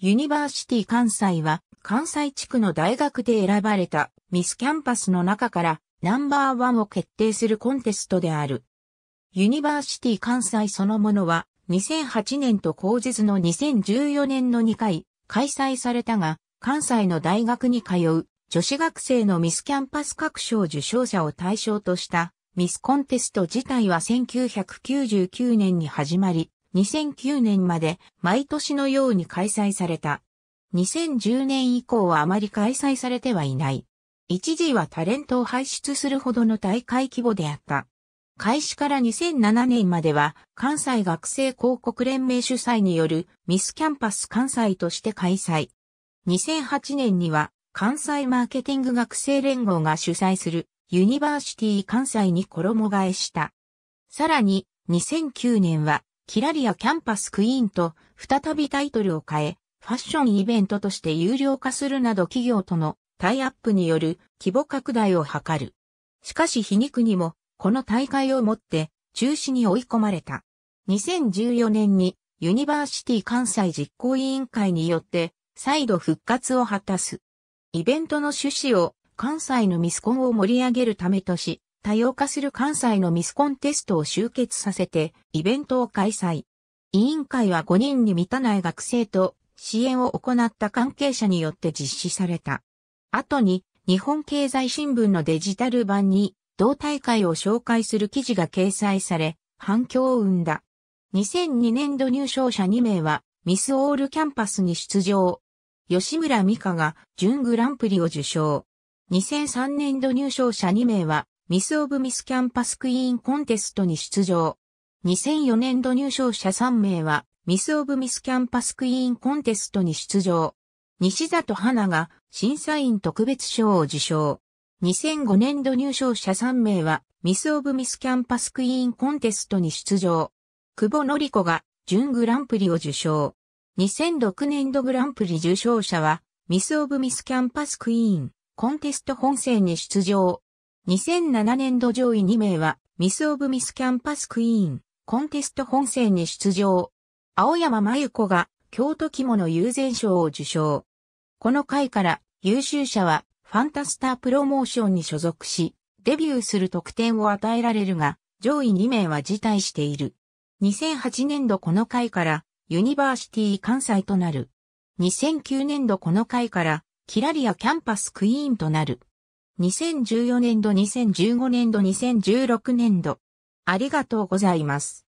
ユニバーシティ関西は関西地区の大学で選ばれたミスキャンパスの中からナンバーワンを決定するコンテストである。ユニバーシティ関西そのものは2008年と後日の2014年の2回開催されたが関西の大学に通う女子学生のミスキャンパス各賞受賞者を対象としたミスコンテスト自体は1999年に始まり、2009年まで毎年のように開催された。2010年以降はあまり開催されてはいない。一時はタレントを輩出するほどの大会規模であった。開始から2007年までは関西学生広告連盟主催によるミスキャンパス関西として開催。2008年には関西マーケティング学生連合が主催するユニバーシティ関西に衣替えした。さらに2009年はキラリアキャンパスクイーンと再びタイトルを変え、ファッションイベントとして有料化するなど企業とのタイアップによる規模拡大を図る。しかし皮肉にも、この大会をもって中止に追い込まれた。2014年にユニバーシティ関西実行委員会によって再度復活を果たす。イベントの趣旨を関西のミスコンを盛り上げるためとし、多様化する関西のミスコンテストを集結させて、イベントを開催。委員会は5人に満たない学生と支援を行った関係者によって実施された。後に、日本経済新聞のデジタル版に、同大会を紹介する記事が掲載され、反響を生んだ。2002年度入賞者2名は、ミスオールキャンパスに出場。吉村美香が準グランプリを受賞。2003年度入賞者2名は、ミス・オブ・ミス・キャンパス・クイーン・コンテストに出場。2004年度入賞者3名は、ミス・オブ・ミス・キャンパス・クイーン・コンテストに出場。西里花が審査員特別賞を受賞。2005年度入賞者3名は、ミス・オブ・ミス・キャンパス・クイーン・コンテストに出場。久保り子が準グランプリを受賞。2006年度グランプリ受賞者は、ミス・オブ・ミス・キャンパス・クイーン、コンテスト本戦に出場。2007年度上位2名は、ミス・オブ・ミス・キャンパス・クイーン、コンテスト本戦に出場。青山真由子が、京都肝の友禅賞を受賞。この回から、優秀者は、ファンタスタープロモーションに所属し、デビューする特典を与えられるが、上位2名は辞退している。2008年度この回から、ユニバーシティ関西となる。2009年度この回から、キラリアキャンパスクイーンとなる。2014年度2015年度2016年度。ありがとうございます。